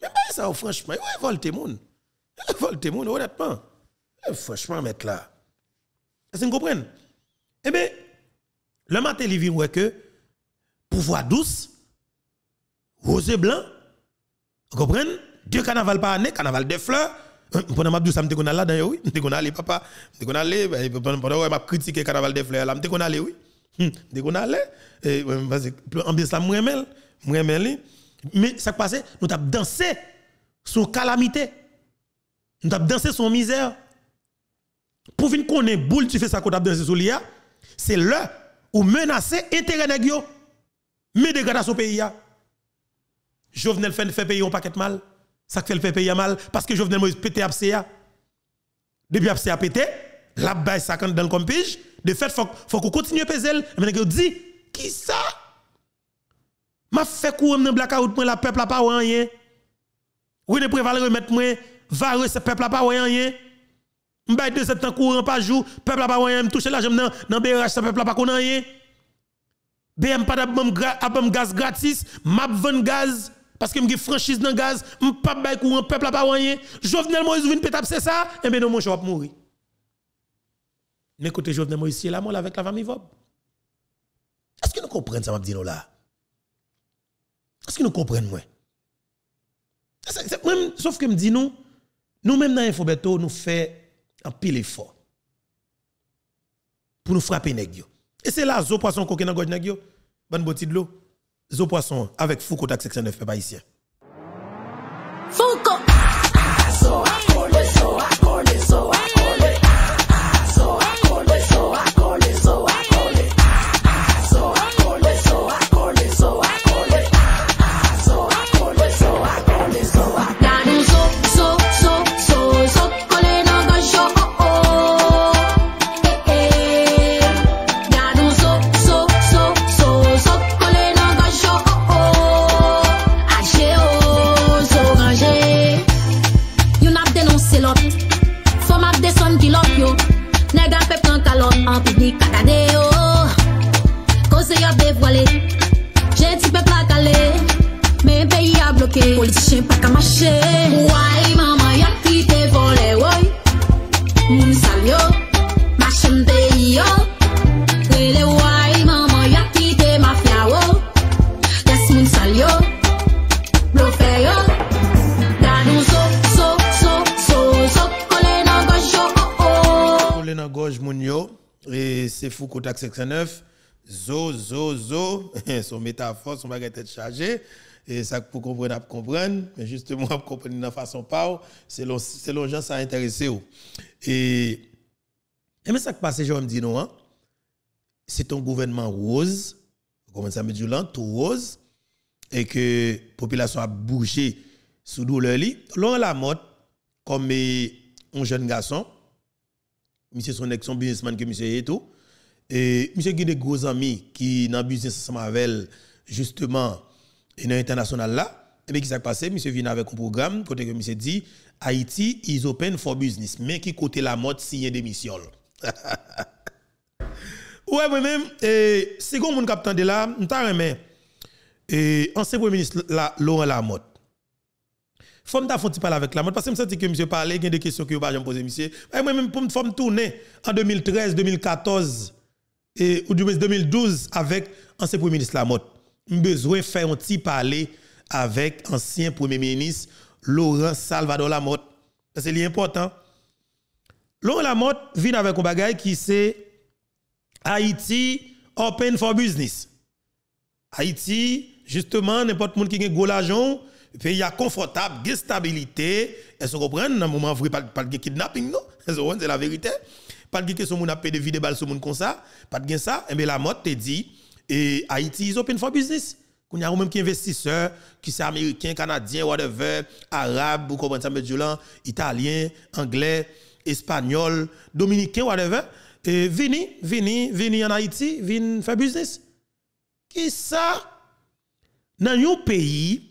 Mais ils ça, franchement, gens. volte moun. Volte moun, honnêtement. Franchement, mettre là. Est-ce que vous comprenez Eh bien, le matin, il vient que pouvoir douce, rosé blanc, vous comprenez Deux carnavals par année, carnaval des fleurs. Euh, pendant ma douce, je me là oui. Je me allé, papa. Je me allé, bah, pendant que je critiqué le carnaval des fleurs, je me allé, oui. Je me allé, parce que l'ambiance là, je me allé. Hum, Mais ça qui passe, nous avons dansé sur calamité. Nous avons dansé sur misère pour venir connaître boule tu fais ça qu'on dans ce souliers c'est là où menacer intérêt nèg yo mais dégradation pays a Jovenel fait fait pays un paquet mal ça fait le fait payer mal parce que Jovenel Moïse pété pays. depuis abca pété la baisse ça quand dans le compige de fait faut faut qu'on continue peser mais nèg dit qui ça m'a fait courir dans blackout pour la peuple a pas rien oui ne préval remettre moi va ce peuple a pas rien M'bay 27 ans courant par jour, peuple a pas moyen me toucher l'argent dans dans BRH, ça peuple a pas konan rien. BM m'm pas d'abam gaz gratis, map vente gaz parce que suis franchise dans gaz, pas bay courant peuple a pas rien. Jovenel Moïse vinn pétap c'est ça, et eh ben non mon pas mourir. Mais je Jovenel Moïse c'est la mort avec la famille Vob. Est-ce que nous comprenons ça m'a dit là Est-ce que nous comprenons moi Sauf que me dit nous nous même dans Infobeto nous fait en pile fort pour nous frapper nèg Et c'est là zo poisson coquin dans gauche nèg yo. Bonne boutique de l'eau. Zo poisson avec Foucault taxe 69 9 haïtien. Foucault taxe 69, zo, zo, zo, son métaphore, son baguette tête chargée. Et ça, pour comprendre, pour comprendre. Mais justement, pour comprendre de façon pas, selon, selon gens, ça intéresse. Et, et mais ça qui passe, je me dis non, hein? c'est un gouvernement rose, comment ça me dit là, tout rose, et que la population a bougé sous douleur. la mode comme eh, un jeune garçon, monsieur son ex, son businessman que monsieur est tout, et monsieur qui gros amis qui dans business ensemble avec justement et dans international là et eh bien qui s'est passé monsieur vient avec un programme côté que monsieur dit Haïti is open for business mais qui côté la mode signe démission. ouais moi même et second mon capitaine de là m'ta remet et ancien premier ministre là Laurent Lamotte faut me fonti parler avec la mode parce que je senti que monsieur parlait il y a des questions que je pas poser monsieur moi même pour me tourner en 2013 2014 et au du de 2012 avec ancien premier ministre Lamotte. J'ai besoin faire un petit parler avec ancien premier ministre Laurent Salvador Lamotte. c'est important. Laurent Lamotte vient avec un bagage qui c'est Haïti open for business. Haïti, justement, n'importe qui qui a gros l'argent, pays a confortable, a stabilité. Est-ce que vous comprenez? Dans un moment, vous pas de kidnapping, non? C'est la vérité pas de question mon a payé de vide de balles sur mon comme ça, pas de gain ça, et eh bien la mode te dit et Haïti is open for business. Qu'on y a même qui investisseur, qui c'est américain, canadien, whatever, arabe, ou comment ça me dit italien, anglais, espagnol, dominicain, whatever, et vini, vini, vini en Haïti, vini faire business. Qui ça dans un pays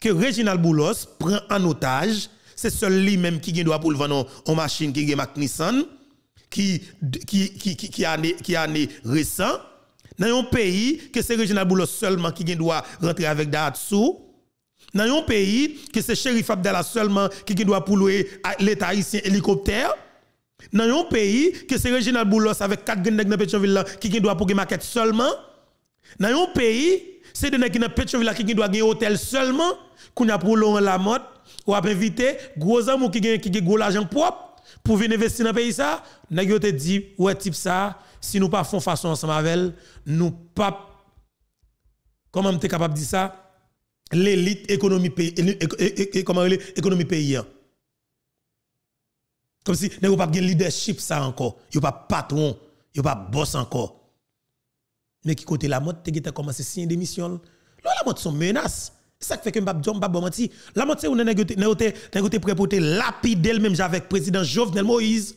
que Reginald Boulos prend en otage, c'est celui même qui doit pour le vendre en machine qui est Mac Nissan qui, qui, qui, qui, qui récent, dans un pays que c'est régional Boulos seulement qui doit rentrer avec Datsou, dans un pays que c'est Sheriff Abdallah seulement qui doit pour louer l'État haïtien hélicoptère, dans un pays que c'est Reginald Boulos avec 4 gendarmes dans Pétionville qui doit pour maquette seulement, dans un pays, c'est des gendarmes qui Pétionville qui doit gagner hôtel seulement, qu'on a pour la Lamotte, ou a invité gros hommes qui qui gros l'argent propre pour venir investir dans le pays ça, n'a te dit ouais type ça, si nous pas font façon ensemble avec nous pas comment tu es capable de dire ça l'élite économie pays comment économie pays hein. comme si n'a pas de leadership ça encore, a pas patron, a pas boss encore. Mais qui côté la mode t'es commencé signer démission. Là la mode sont menaces ça fait que pas jom bon menti. La moitié ou est négoté pour être lapide elle même avec le président Jovenel Moïse.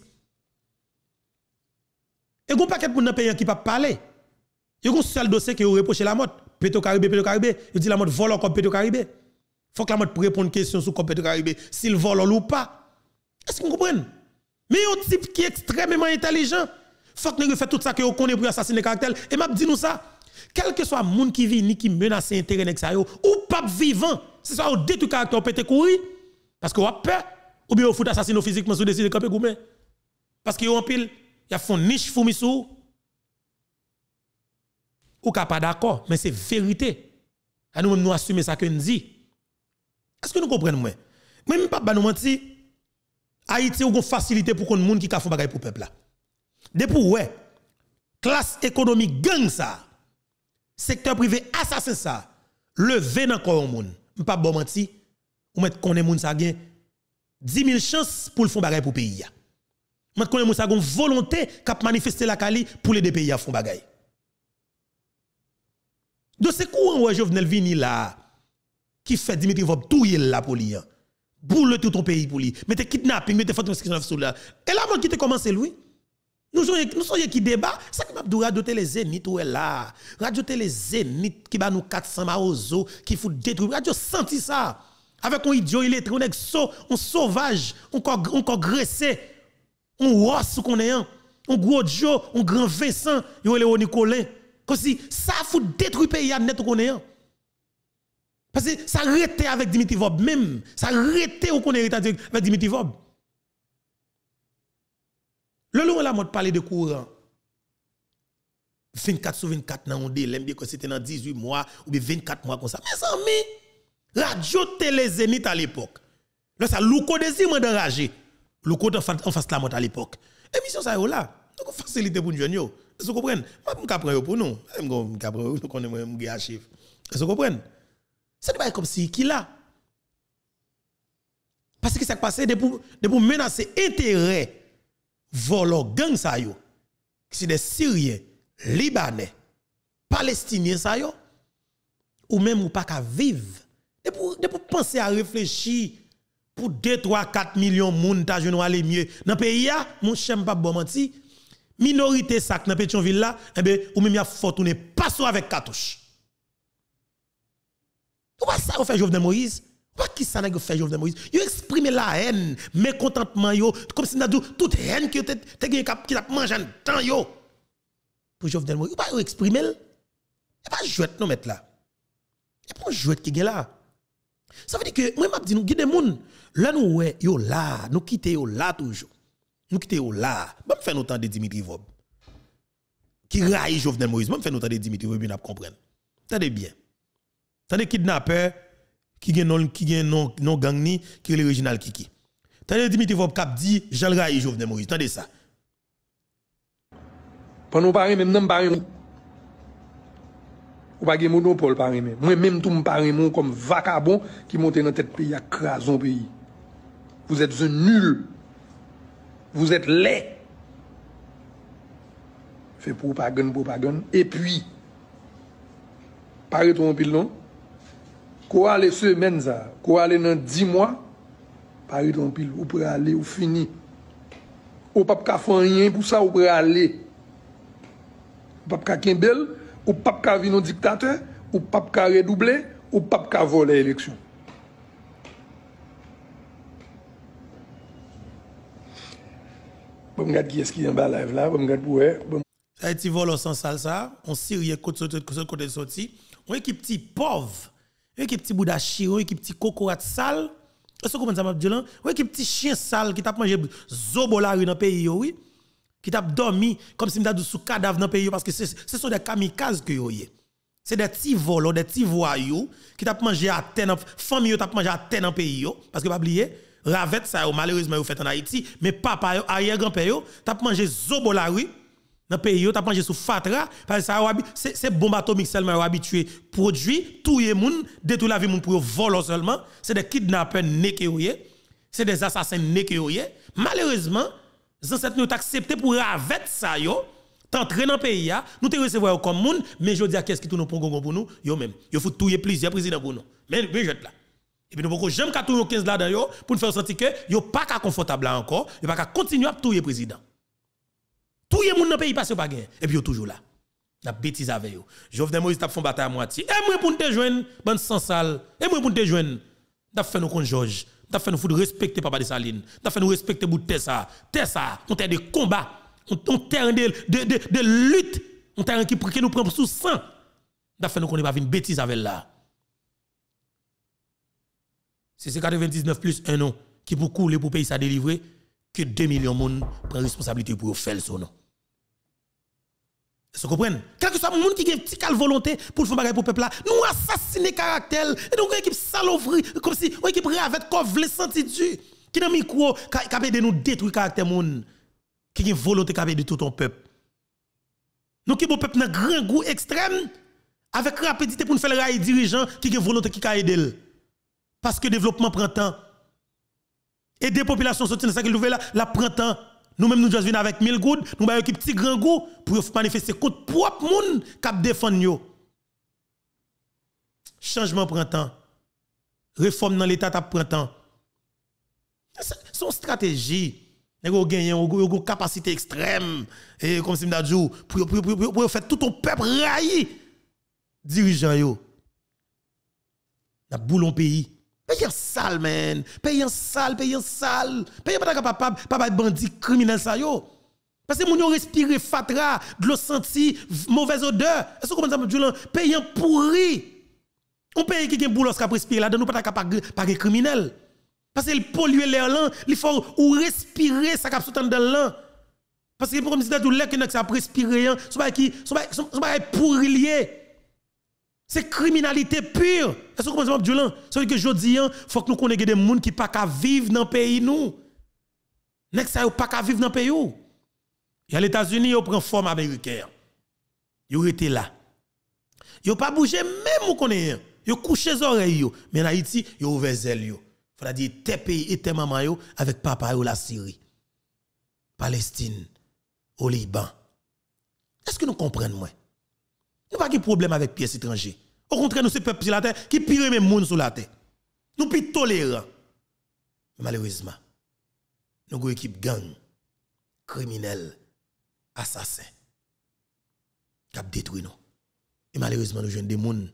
Et vous paquet de nan pays qui pas parler. a un seul dossier qui repos à la mode. Petro Caribe Petro Caribe il dit la mode vole comme Petro Caribé. Faut que la mode à une question sur comme Petro s'il vole ou pas. Est-ce que vous comprenez Mais un type qui est extrêmement intelligent, faut que nous fait tout ça que vous connaissez pour assassiner caractère et m'a dit nous ça. Quel que soit le monde qui vit ni qui menace intérêt ou pas vivant, c'est ça au détruit caractère pété courir parce que ou a peur ou bien ou fout assassiner physiquement sous décider camper goumé. Parce a en pile, il y a font niche foumi sous Ou ka pas d'accord, mais c'est vérité. À nous nous assumer ça que nous dit. Est-ce que nous comprenons moi Même pas nous mentir. Haïti ou une facilité pour qu'on monde qui ka font bagaille pour peuple là. Depuis ouais, classe économique gang ça secteur privé assassin ça levé dans corps monde m'pas pas bon menti ou mettre connaît moun ça gain 10 000 chances pour le fond bagaille pour pays Mwen konnen moun sa gon volonté kap manifester la Kali pour les deux pays à fond bagay. De ce courant ouais Jovenel Vini là qui fait Dimitri Vob touye la pour lui. Hein? Boule tout ton pays pour lui. Mettez kidnapping, mettez qui inscription sur là. Et là moi qui te commencé lui. Nous sommes qui débat, ça qui m'a dit radio télé Zénith ou là. Radio télé Zénith qui va nous 400 maozo, qui faut détruire. Radio senti ça. Avec un idiot il il un so, un sauvage, un corps graissé, un rosse qu'on est hein. un, gros Joe, un grand Vincent, est au Nicolin. Comme si ça faut détruire pays à net qu'on est hein. Parce que ça arrêtait avec Dimitri Vob même. Ça a ou qu'on est avec Dimitri Vob. Le long la mode parle de courant. 24 sur 24 dans un délai, bien que c'était dans 18 mois ou 24 mois comme ça. Mes amis, radio télé Zénith à l'époque. Là ça louko désir d'enrager. Louko en face la mode à l'époque. Émission ça là. Donc facilité pour nous Vous comprenez Moi je pour nous. Je comprends pour nous gars chiffre. Vous comprenez n'est pas comme si qui là. Parce que ça qui de de pour menacer intérêt volo gang sa yo, qui des Syriens, Libanais, Palestiniens sa yo, ou même ou pas qu'à vivre. Et pour, de pour penser à réfléchir pour 2, 3, 4 millions de monde ta jeune aller mieux dans le pays, mon chèm pas bon menti, minorité ça dans Pétionville là, eh ben, ou même a faut pas passo avec Ou pas ça on fait Jovenel Moïse? quest qui ça n'a fait Jovenel Moïse. Il exprime la haine, mécontentement, comme si nadou, toute haine qui a mangé en temps, yo. Pour Jovenel Moïse, il pas exprimer. Il pas jouet, non mettre là. Il pas jouet qui est là. Ça veut dire que moi je dis nous guider moun, là nous ouais, yo là, nous quittons yo là toujours. Nous quittons yo là. Bon faire nous temps de Dimitri Vob. Qui raille Jovenel Moïse, bon faire notre temps de Dimitri Vob, bien comprendre. Tenez bien. pas kidnappeur qui gagne qui gagne non non gang ni qui est l'original Kiki. Tendez Dimitri Vop cap dit Raï Jovenel Moïse. Tendez ça. Pour nous parler même nous parler ou pas de monopole parler même. Moi même tout me parler comme vacabon qui monte dans tête pays à crason pays. Vous êtes un nul. Vous êtes laid. Fait propagande propagande et puis paraît ton pile non Ko ale semen za, ko ale nan di mwa, pari ton pil, ou pre ale, ou fini. Ou pap ka fon yen pou sa, ou pre ale. Ou pap ka kimbel, ou pap ka vi nou diktate, ou pap ka redouble, ou pap ka vol la eleksyon. Pou mwen gade ki eski yon balayv la, pou mwen gade pou we. Bon. A eti vol osan salsa, on sirye kote soti, on e ki pti pov, Vous qui petit bouddha chiro, eux qui petit cocorat sale. Est-ce vous avez ça m'a dit là qui petit chien sale qui t'a mangé dans le pays Qui t'a dormi comme si m'ta sous cadavre dans le pays parce que ce sont des kamikazes que yo C'est des petits volants, des petits voyous qui t'a mangé à terre, famille t'a mangé à terre dans le pays parce que pas oublier Ravette ça malheureusement vous fait en Haïti, mais papa, arrière-grand-père, t'a mangé zobola oui dans le pays, tu as mangé sous fatra, parce que c'est bombe atomique seulement habitué. Produit, tout le monde, détruit la vie moun pour voler seulement. C'est des kidnappers, c'est des assassins Malheureusement, les nous accepté pour avec ça, yo, t'entrer dans le pays, nous te recevoir comme moun, mais je dis à qu'est-ce qui tout nous prend pour nous, yo même. Yo faut tout plusieurs présidents pour nous. Mais, je jette là. Et puis nous pouvons jamais 15 là-dedans pour nous faire sentir que yo pas confortable encore, yo pas continuer à tout président. Tout le monde dans le pays passe pas gain. Et puis, toujours là. La bêtise avec eux. Jovenel Moïse t'a font bataille à moitié. Et moi, pour te joindre, bonne sans salle. Et moi, pour te joindre, t'a fait nous contre Georges. T'a fait nous respecter Papa de Saline. T'a fait nous respecter bout de ça. ça. On terre de combat. On terre de, de, de, lutte. On terre qui, nous prend sous sang. T'a fait nous qu'on pas une bêtise avec là. C'est ces 99 plus 1 an qui pour couler pour payer sa délivrer que 2 millions de monde prennent responsabilité pour faire son nom. Vous comprenez Quel soit le monde qui a une petite volonté pour faire bagarre pour le peuple là, nous assassiner caractère. Et donc, une équipe saloperie, comme si une équipe avec coffre voulait Dieu, qui dans micro, qui a nous détruire caractère monde, qui a une volonté qui a de tout ton peuple. Nous qui avons peuple dans grand goût extrême, avec rapidité pour nous faire des dirigeants qui a une volonté qui a aidé. Parce que le développement prend temps. Et des populations sont dans ça qui là, la prend nous-mêmes, nous juste venons avec 1000 gouttes, nous avons un petit grand goût pour manifester contre propre monde qui défendu. Changement printemps. Réforme dans l'État printemps. temps. Son stratégie. Vous avez une capacité extrême. Et comme si vous pour, pour, faire tout ton peuple raillé. Dirigeant yo. La boulon pays. Pays un sale, man. Paye un sale, paye un sale. Paye pas capable, papa bandit criminel ça yo. Parce que mon yon respire fatra, de mauvaise odeur. Est-ce que vous comprenez ça, Paye un pourri. On paye qui a un boulot qui respire là, nous pas capable de criminel. Parce qu'il pollue l'air là, il faut ou respirer ça qui est dans là. Parce que comme si tout l'air qui ça respiré, hein, ce n'est pas pourri lié. C'est criminalité pure. Est-ce que vous comprenez, que je dis, il hein, faut que nous connaissions des gens qui ne peuvent pas vivre dans le pays. Nous ne peuvent pas vivre dans le pays. Et les États-Unis, ils prennent forme américaine. Ils étaient là. Ils n'ont pas bougé, même où qu'on est. Ils ont couché les oreilles. Mais en Haïti, ils ont ouvert les ailes. Il faut dire, tes pays et tes mamans, avec papa, la Syrie, Palestine, au Liban. Est-ce que nous comprenons, moi? Nous pas de problème avec pièces étrangères. Au contraire, nous sommes peuple sur la terre qui pire même monde sur la terre. Nous plus tolérants. Malheureusement, nous avons une équipe gang, criminelle, assassin, qui a détruit nous. Et malheureusement, nous avons des gens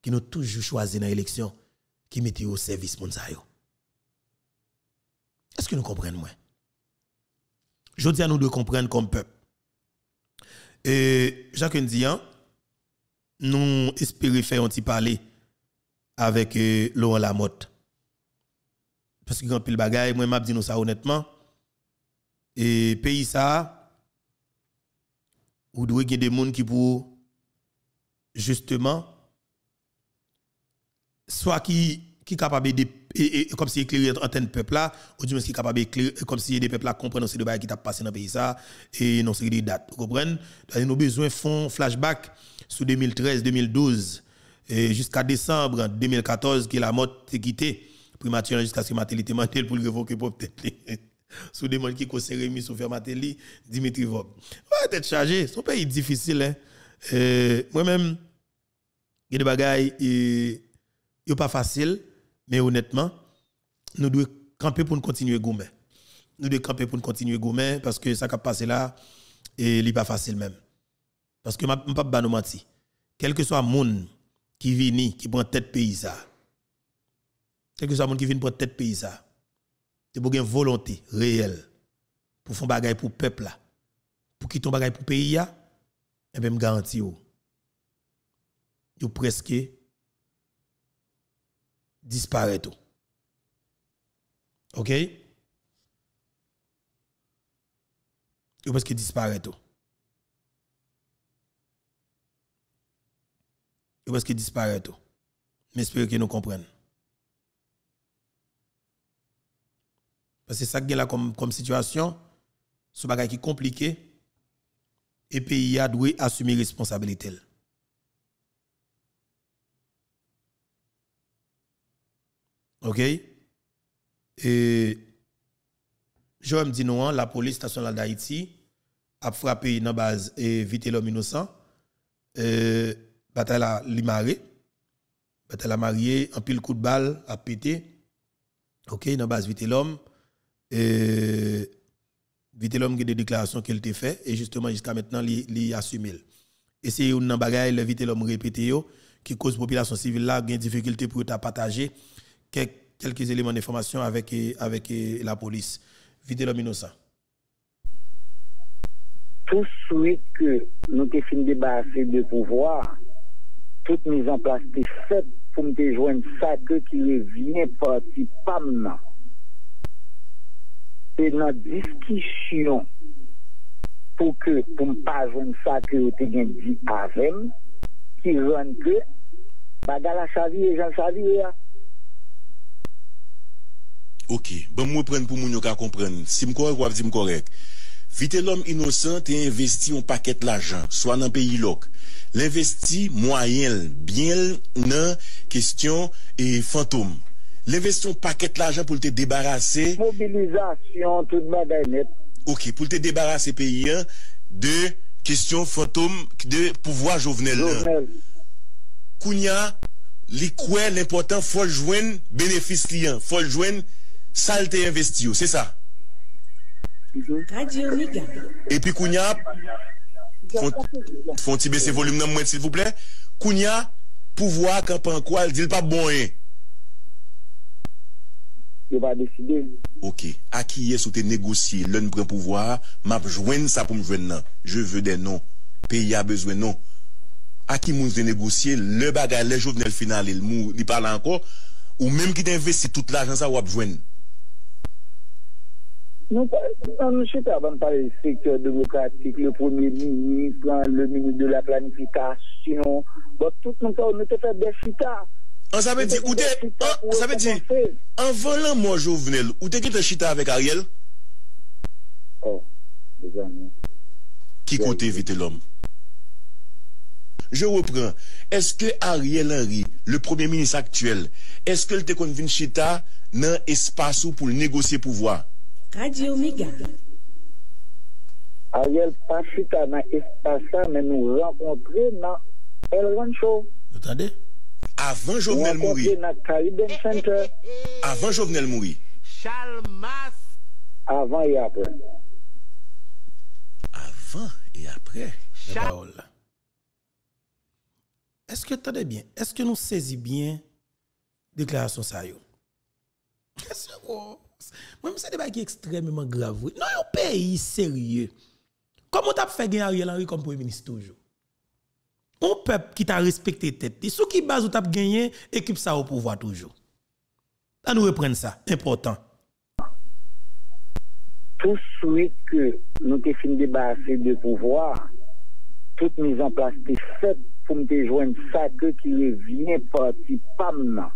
qui nous toujours choisi dans l'élection, qui mettent au service de Est-ce que nous comprenons moins? Je dis à nous de comprendre comme peuple. Et Jacques hein nous espérons faire un petit parler avec euh, Laurent Lamotte. Parce que quand pile bagaille, moi m'a dit nous ça honnêtement. Et pays ça ou doit y des gens qui pour justement soit qui qui capable de et, comme si éclairer antenne peuple là ou du moins qui capable éclairer comme si des peuples là comprennent ce de bagage qui t'a passé dans pays ça et non c'est des dates vous comprenez nous besoin font flashback sous 2013-2012 jusqu'à décembre 2014 que la mort s'est quittée primature jusqu'à ce que Matéli te pour le révoquer pour peut-être sous demande qui remis Rémi sous Matéli Dimitri Vob va être chargé son pays difficile hein euh, moi-même il y a des pas facile mais honnêtement nous devons camper pour nous continuer gourmet nous devons camper pour nous continuer gourmet parce que ça qui a passé là et n'est pas facile même parce que je ne pas nous mentir. Quel que soit le monde qui vient, qui prend tête pays, Quel que soit le monde qui vient prendre tête pays, C'est pour une volonté réelle pour faire bagaille pour le peuple, là. pour quitter bagaille pour le pays, et eh bien, je garantis. Vous presque disparaît tout. OK? Vous presque disparaît tout. et parce qu'il disparaît tout. Mais j'espère qu'ils nous comprennent. Parce que ça qui est là comme, comme situation, ce bagage qui est compliqué, et pays a dû assumer responsabilité. OK? Et je me dis non, hein, la police nationale d'Haïti a frappé dans base et vite l'homme innocent. Euh, bataille à Limaré. Bataille a marié, un pile coup de balle a pété. OK, dans base vite l'homme. Et vite l'homme qui a des déclarations qu'il a fait et justement jusqu'à maintenant il assumé. Et c'est une bagaille vite l'homme répété qui cause population civile là des difficultés pour partager quelques éléments d'information avec avec eh, la police. Vite l'homme innocent tout souhait que nous te fin de pouvoir, Sout mizan plas te fet pou mte joen sa ke ki le vine parti pam nan. Te nan diskisyon pou ke pou mpa joen sa ke yo te gen di aven, ki joen ke, bagala sa vie, jan sa vie ya. Ok, ban mwen pren pou moun yo ka kompren. Si mkorek wav di mkorek. Vite l'om inosant te investi ou paket l'ajan, swan an peyi lok. L'investi mwayel, byel nan, kestyon e fantoum. L'investi ou paket l'ajan pou te debarase mobilizasyon, tout mwen denet. Ok, pou te debarase peyi de kestyon fantoum de pouvoi jovenel. Kounya li kwen l'impotant foljwen benefis liyan, foljwen sal te investi ou, se sa. E pi Kounia, fon ti bese volumen nan mwen, s'il vous plè. Kounia, pouvoi ak anpan kwa, l di l pa bon e. Ok, aki ye sou te negosye, l an pren pouvoi, m ap jwen sa pou m jwen non. nan. Je ve de non, pe ya bezwen non. Aki moun se negosye, le bagay, le jo vnen l final, il mou, li pala anko, ou menm ki te investi tout l ajan sa w ap jwen nan. Nou pa, nan nou chita van pale sektor de vokatik, le premier ministre, le ministre de la planifikasyon, bak bon, tout nou pa, ou nou te fè de chita. An sa pe di, ou te, an sa pe di, an volan moun jovenel, ou te kit de chita avèk Ariel? Oh, bezan. Ki kote evite l'om? Je repren, eske Ariel Henry, le premier ministre aktuel, eske l te konvin chita nan espasu pou l negosye pouvoi? Radio Omega. Ariel Pachita dans l'espace, mais nous rencontrer dans El Rancho. Vous entendez? Avant Jovenel Mouri. Dans eh, eh, eh, Avant Jovenel Mouri. Chalmas. Avant et après. Avant et après. Charles. Est-ce que tu bien? Est-ce que nous saisis bien déclaration ça? quest ce que. Mwen mwen se deba ki ekstrememan gravou Nan yon peyi serye Kom mwen tap fe gen a rye lan rye kom pou yon menis toujou Mwen pep ki ta respekte tete Sou ki baz ou tap genyen Ekip sa ou pou vwa toujou La nou repren sa, important Tout souit ke nou te fin deba se de pou vwa Tout mizan plas te set pou mte joen sa Ke ki le vye pati pam nan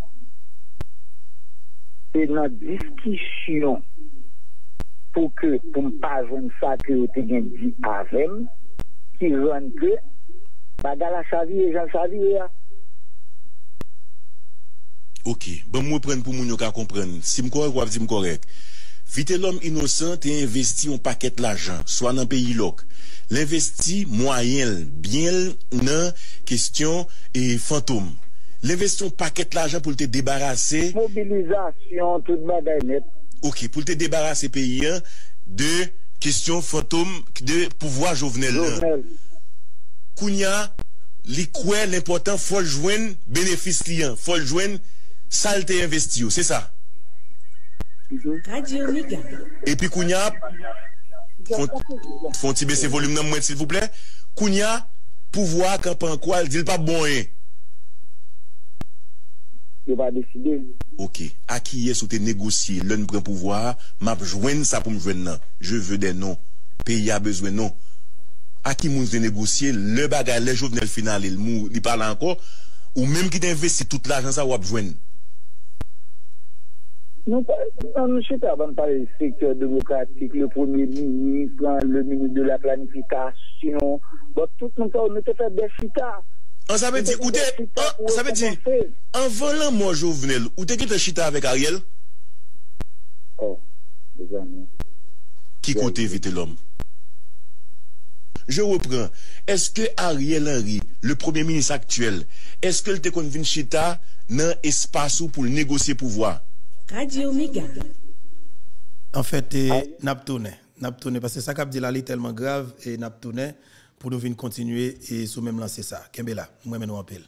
pe nan diskisyon pou ke pou mpa jen sa ke ou te gen di aven ki jen ke ba gala chavye jan chavye ya Ok, ban mwen pren pou mwen yo ka kompren si mkorek wap di mkorek Vite lom inosante e investi yon paket lajan swan nan peyi lok L'investi mwa yel biel nan kestyon e fantoum l'investyon paket l'ajan pou lte debarase... Mobilizasyon, tout mada net. Ok, pou lte debarase peyi an, de kestyon fotoum, de pouvoi jovenel. Jouvenel. Kounya, li kwen l'importan, foljwen, benefis li an, foljwen, salte investi ou, se sa. Jouven, radio niga. E pi kounya, fon ti bese volum nan mwen, s'il pouple, kounya, pouvoi, kapan kwen, dil pa bon en. Ok, a ki yè sou te negosye, lè nou pren pouvoi, m ap jwen sa pou m jwen nan? Je vè den non, pe yè a bezwen non. A ki moun se negosye, lè bagay, lè jou vnen l final, lè moun li pala anko, ou mèm ki te investi tout l'agen sa wap jwen? Nou, nan, nou chè te avan pale sektèr devokatik, le premier ministre, le ministre de la planifikasyon, bon, tout nou te fè defika. Ah, ça veut dire, en ou te, ah, ça veut dire en volant moi ou te chita avec Ariel? Oh, déjà non. Qui Je éviter l'homme? Je Est-ce que Ariel Henry, le premier ministre actuel, est-ce qu'elle te convient, chita dans espace pour pour négocier pouvoir Radio Omega. En fait, eh, ah. nap parce que ça dit la tellement tellement grave n'a pas pour nous venir continuer et sous même lancer ça. Kembela, moi-même, nous appelle.